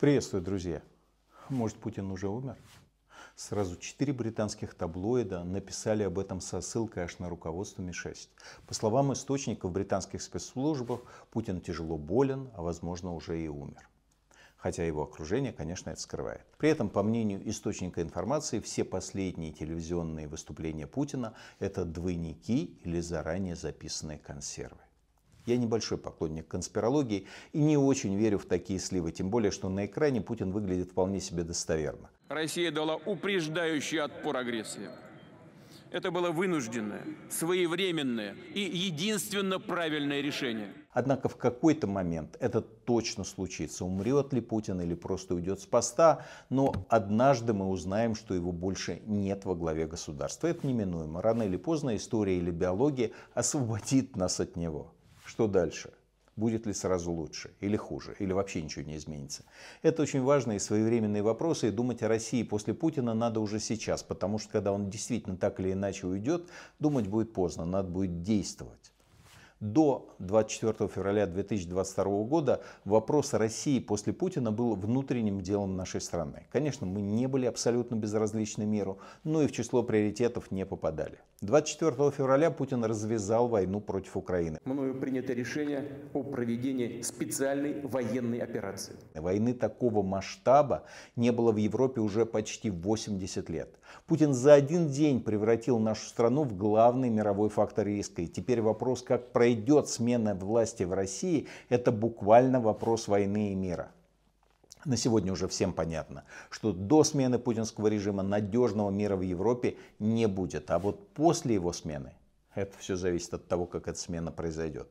Приветствую, друзья. Может, Путин уже умер? Сразу четыре британских таблоида написали об этом со ссылкой аж на руководство МИ-6. По словам источников британских спецслужбах, Путин тяжело болен, а возможно уже и умер. Хотя его окружение, конечно, это скрывает. При этом, по мнению источника информации, все последние телевизионные выступления Путина – это двойники или заранее записанные консервы. Я небольшой поклонник конспирологии и не очень верю в такие сливы, тем более, что на экране Путин выглядит вполне себе достоверно. Россия дала упреждающий отпор агрессии. Это было вынужденное, своевременное и единственно правильное решение. Однако в какой-то момент это точно случится. Умрет ли Путин или просто уйдет с поста, но однажды мы узнаем, что его больше нет во главе государства. Это неминуемо. Рано или поздно история или биология освободит нас от него. Что дальше? Будет ли сразу лучше или хуже, или вообще ничего не изменится? Это очень важные своевременные вопросы, и думать о России после Путина надо уже сейчас, потому что когда он действительно так или иначе уйдет, думать будет поздно, надо будет действовать. До 24 февраля 2022 года вопрос России после Путина был внутренним делом нашей страны. Конечно, мы не были абсолютно безразличны миру, но и в число приоритетов не попадали. 24 февраля Путин развязал войну против Украины. Мною принято решение о проведении специальной военной операции. Войны такого масштаба не было в Европе уже почти 80 лет. Путин за один день превратил нашу страну в главный мировой фактор риска. И теперь вопрос, как проявить произойдет смена власти в России, это буквально вопрос войны и мира. На сегодня уже всем понятно, что до смены путинского режима надежного мира в Европе не будет, а вот после его смены это все зависит от того, как эта смена произойдет.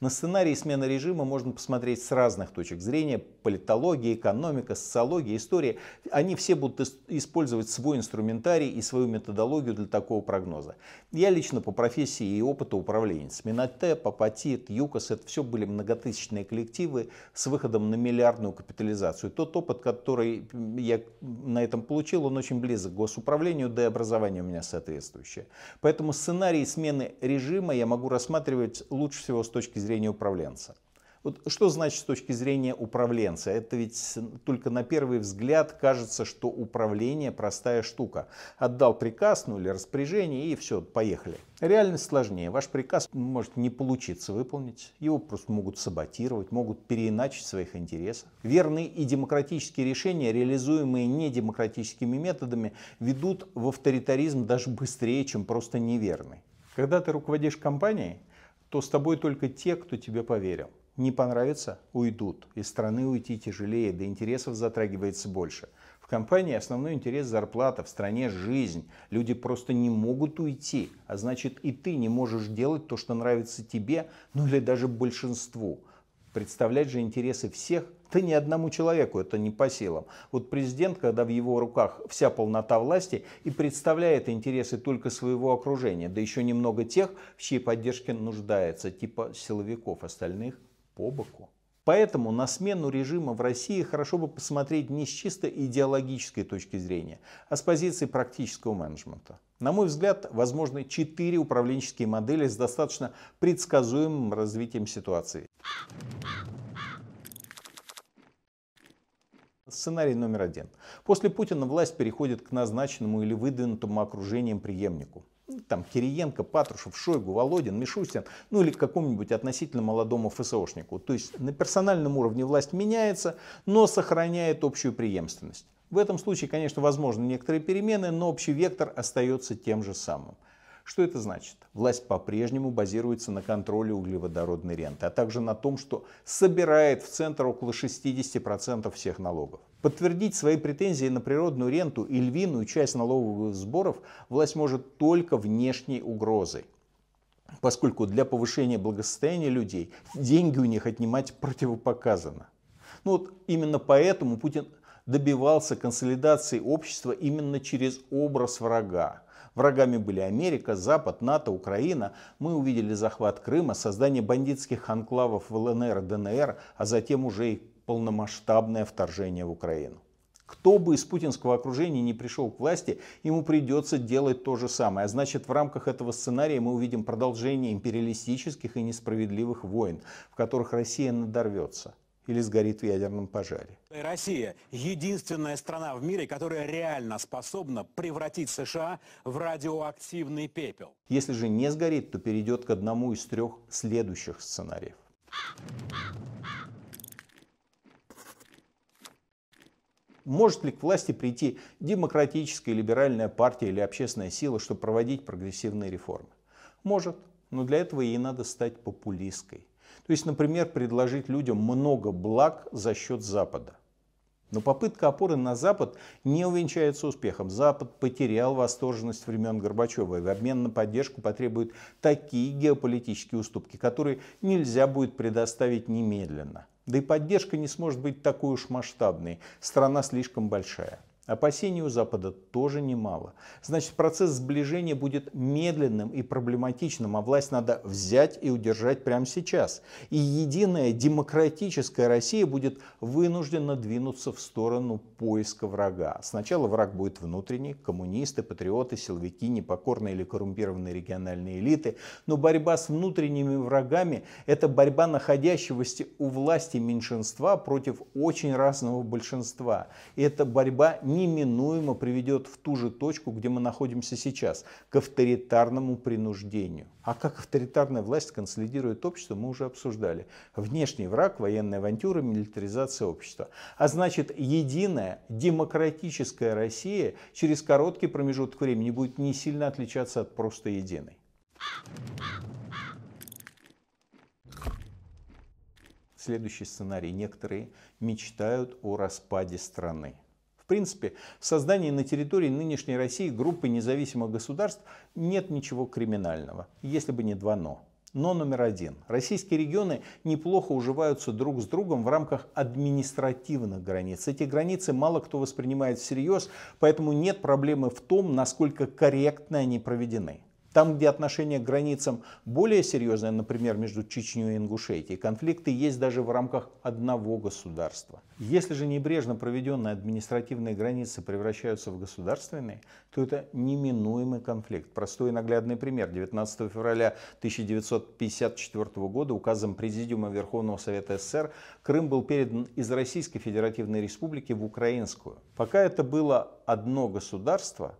На сценарии смены режима можно посмотреть с разных точек зрения. Политология, экономика, социология, история. Они все будут использовать свой инструментарий и свою методологию для такого прогноза. Я лично по профессии и опыту управленец. Минате, Папатит, ЮКОС – это все были многотысячные коллективы с выходом на миллиардную капитализацию. Тот опыт, который я на этом получил, он очень близок к госуправлению, да и образование у меня соответствующее. Поэтому сценарий смены режима я могу рассматривать лучше всего с точки точки зрения управленца. Вот что значит с точки зрения управленца? Это ведь только на первый взгляд кажется, что управление простая штука. Отдал приказ, ну или распоряжение, и все, поехали. Реальность сложнее. Ваш приказ может не получиться выполнить. Его просто могут саботировать, могут переиначить в своих интересах. Верные и демократические решения, реализуемые недемократическими методами, ведут в авторитаризм даже быстрее, чем просто неверный. Когда ты руководишь компанией, то с тобой только те, кто тебе поверил. Не понравится – уйдут. Из страны уйти тяжелее, до интересов затрагивается больше. В компании основной интерес – зарплата, в стране – жизнь. Люди просто не могут уйти, а значит и ты не можешь делать то, что нравится тебе, ну или даже большинству – Представлять же интересы всех, да ни одному человеку это не по силам. Вот президент, когда в его руках вся полнота власти и представляет интересы только своего окружения, да еще немного тех, в чьей поддержке нуждается, типа силовиков, остальных по боку. Поэтому на смену режима в России хорошо бы посмотреть не с чисто идеологической точки зрения, а с позиции практического менеджмента. На мой взгляд, возможны четыре управленческие модели с достаточно предсказуемым развитием ситуации. Сценарий номер один. После Путина власть переходит к назначенному или выдвинутому окружением преемнику там, Кириенко, Патрушев, Шойгу, Володин, Мишустин, ну или к какому-нибудь относительно молодому ФСОшнику. То есть на персональном уровне власть меняется, но сохраняет общую преемственность. В этом случае, конечно, возможны некоторые перемены, но общий вектор остается тем же самым. Что это значит? Власть по-прежнему базируется на контроле углеводородной ренты, а также на том, что собирает в центр около 60% всех налогов. Подтвердить свои претензии на природную ренту и львиную часть налоговых сборов власть может только внешней угрозой поскольку для повышения благосостояния людей деньги у них отнимать противопоказано. Ну вот именно поэтому Путин добивался консолидации общества именно через образ врага, Врагами были Америка, Запад, НАТО, Украина. Мы увидели захват Крыма, создание бандитских анклавов в ЛНР ДНР, а затем уже и полномасштабное вторжение в Украину. Кто бы из путинского окружения не пришел к власти, ему придется делать то же самое. А значит, в рамках этого сценария мы увидим продолжение империалистических и несправедливых войн, в которых Россия надорвется или сгорит в ядерном пожаре. Россия – единственная страна в мире, которая реально способна превратить США в радиоактивный пепел. Если же не сгорит, то перейдет к одному из трех следующих сценариев. Может ли к власти прийти демократическая, либеральная партия или общественная сила, чтобы проводить прогрессивные реформы? Может, но для этого ей надо стать популистской. То есть, например, предложить людям много благ за счет Запада. Но попытка опоры на Запад не увенчается успехом. Запад потерял восторженность времен Горбачева и в обмен на поддержку потребует такие геополитические уступки, которые нельзя будет предоставить немедленно. Да и поддержка не сможет быть такой уж масштабной. Страна слишком большая. Опасений у Запада тоже немало. Значит, процесс сближения будет медленным и проблематичным, а власть надо взять и удержать прямо сейчас. И единая демократическая Россия будет вынуждена двинуться в сторону поиска врага. Сначала враг будет внутренний, коммунисты, патриоты, силовики, непокорные или коррумпированные региональные элиты. Но борьба с внутренними врагами – это борьба находящегося у власти меньшинства против очень разного большинства. И это борьба не неминуемо приведет в ту же точку, где мы находимся сейчас, к авторитарному принуждению. А как авторитарная власть консолидирует общество, мы уже обсуждали. Внешний враг, военная авантюра, милитаризация общества. А значит, единая демократическая Россия через короткий промежуток времени будет не сильно отличаться от просто единой. Следующий сценарий. Некоторые мечтают о распаде страны принципе, в создании на территории нынешней России группы независимых государств нет ничего криминального, если бы не два «но». Но номер один. Российские регионы неплохо уживаются друг с другом в рамках административных границ. Эти границы мало кто воспринимает всерьез, поэтому нет проблемы в том, насколько корректно они проведены. Там, где отношения к границам более серьезные, например, между Чечней и Ингушетией, конфликты есть даже в рамках одного государства. Если же небрежно проведенные административные границы превращаются в государственные, то это неминуемый конфликт. Простой и наглядный пример. 19 февраля 1954 года указом Президиума Верховного Совета СССР Крым был передан из Российской Федеративной Республики в Украинскую. Пока это было одно государство,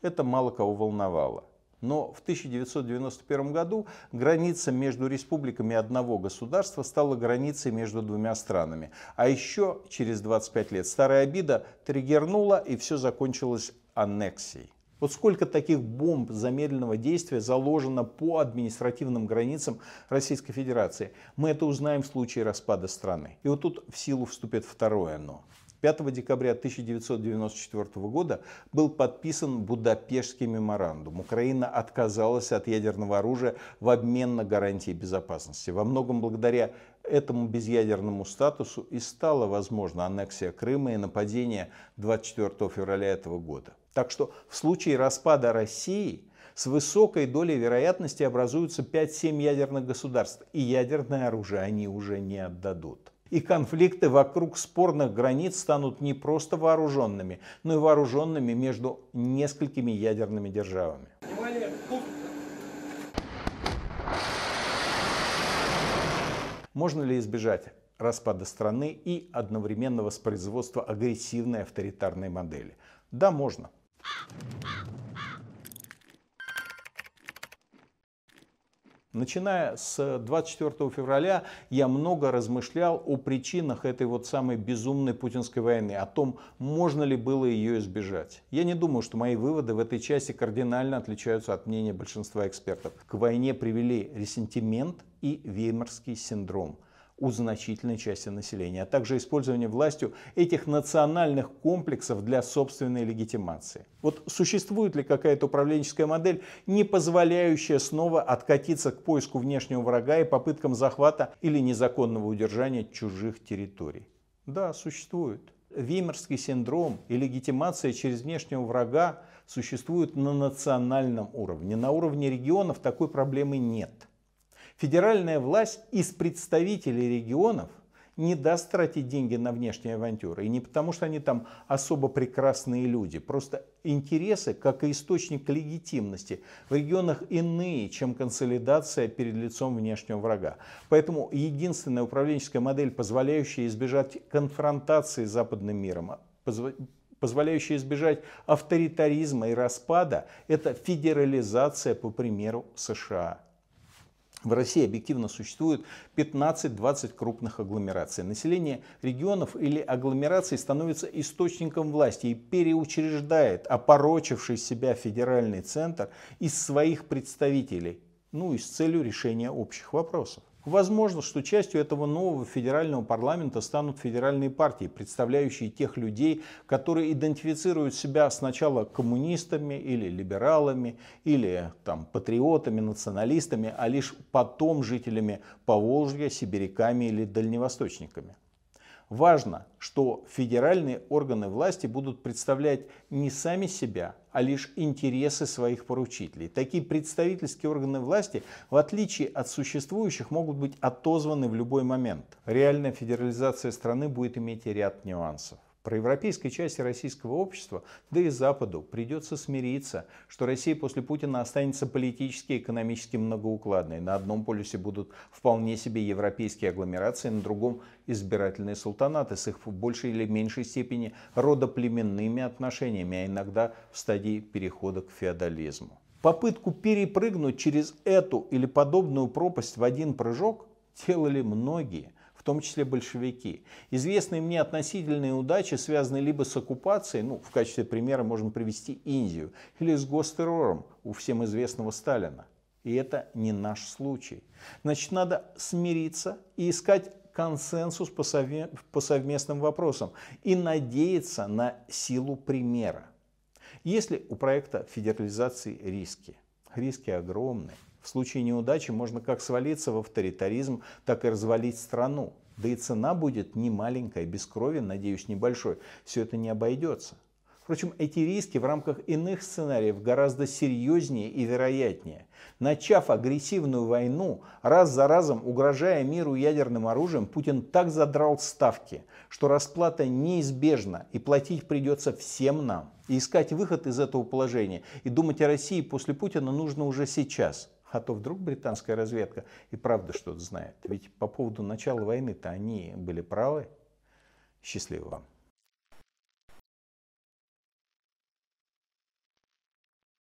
это мало кого волновало. Но в 1991 году граница между республиками одного государства стала границей между двумя странами. А еще через 25 лет старая обида триггернула и все закончилось аннексией. Вот сколько таких бомб замедленного действия заложено по административным границам Российской Федерации. Мы это узнаем в случае распада страны. И вот тут в силу вступит второе «но». 5 декабря 1994 года был подписан Будапештский меморандум. Украина отказалась от ядерного оружия в обмен на гарантии безопасности. Во многом благодаря этому безъядерному статусу и стала возможна аннексия Крыма и нападение 24 февраля этого года. Так что в случае распада России с высокой долей вероятности образуются 5-7 ядерных государств, и ядерное оружие они уже не отдадут и конфликты вокруг спорных границ станут не просто вооруженными, но и вооруженными между несколькими ядерными державами. Можно ли избежать распада страны и одновременного воспроизводства агрессивной авторитарной модели? Да, можно. Начиная с 24 февраля я много размышлял о причинах этой вот самой безумной путинской войны, о том, можно ли было ее избежать. Я не думаю, что мои выводы в этой части кардинально отличаются от мнения большинства экспертов. К войне привели ресентимент и веймарский синдром у значительной части населения, а также использование властью этих национальных комплексов для собственной легитимации. Вот существует ли какая-то управленческая модель, не позволяющая снова откатиться к поиску внешнего врага и попыткам захвата или незаконного удержания чужих территорий? Да, существует. Веймарский синдром и легитимация через внешнего врага существуют на национальном уровне. На уровне регионов такой проблемы нет. Федеральная власть из представителей регионов не даст тратить деньги на внешние авантюры. И не потому, что они там особо прекрасные люди. Просто интересы, как и источник легитимности, в регионах иные, чем консолидация перед лицом внешнего врага. Поэтому единственная управленческая модель, позволяющая избежать конфронтации с западным миром, а позволяющая избежать авторитаризма и распада, это федерализация по примеру США. В России объективно существует 15-20 крупных агломераций. Население регионов или агломераций становится источником власти и переучреждает опорочивший себя федеральный центр из своих представителей, ну и с целью решения общих вопросов. Возможно, что частью этого нового федерального парламента станут федеральные партии, представляющие тех людей, которые идентифицируют себя сначала коммунистами или либералами, или там, патриотами, националистами, а лишь потом жителями Поволжья, сибиряками или дальневосточниками. Важно, что федеральные органы власти будут представлять не сами себя, а лишь интересы своих поручителей. Такие представительские органы власти, в отличие от существующих, могут быть отозваны в любой момент. Реальная федерализация страны будет иметь ряд нюансов. Проевропейской части российского общества, да и Западу придется смириться, что Россия после Путина останется политически и экономически многоукладной. На одном полюсе будут вполне себе европейские агломерации, на другом – избирательные султанаты с их в большей или меньшей степени родоплеменными отношениями, а иногда в стадии перехода к феодализму. Попытку перепрыгнуть через эту или подобную пропасть в один прыжок делали многие – в том числе большевики. Известные мне относительные удачи связаны либо с оккупацией, ну, в качестве примера можем привести Индию, или с гостеррором у всем известного Сталина. И это не наш случай. Значит, надо смириться и искать консенсус по, совме... по совместным вопросам и надеяться на силу примера. если у проекта федерализации риски? Риски огромные. В случае неудачи можно как свалиться в авторитаризм, так и развалить страну. Да и цена будет не маленькая, без крови, надеюсь, небольшой. Все это не обойдется. Впрочем, эти риски в рамках иных сценариев гораздо серьезнее и вероятнее. Начав агрессивную войну, раз за разом угрожая миру ядерным оружием, Путин так задрал ставки, что расплата неизбежна и платить придется всем нам. И искать выход из этого положения и думать о России после Путина нужно уже сейчас. А то вдруг британская разведка и правда что-то знает. Ведь по поводу начала войны-то они были правы. Счастливо вам.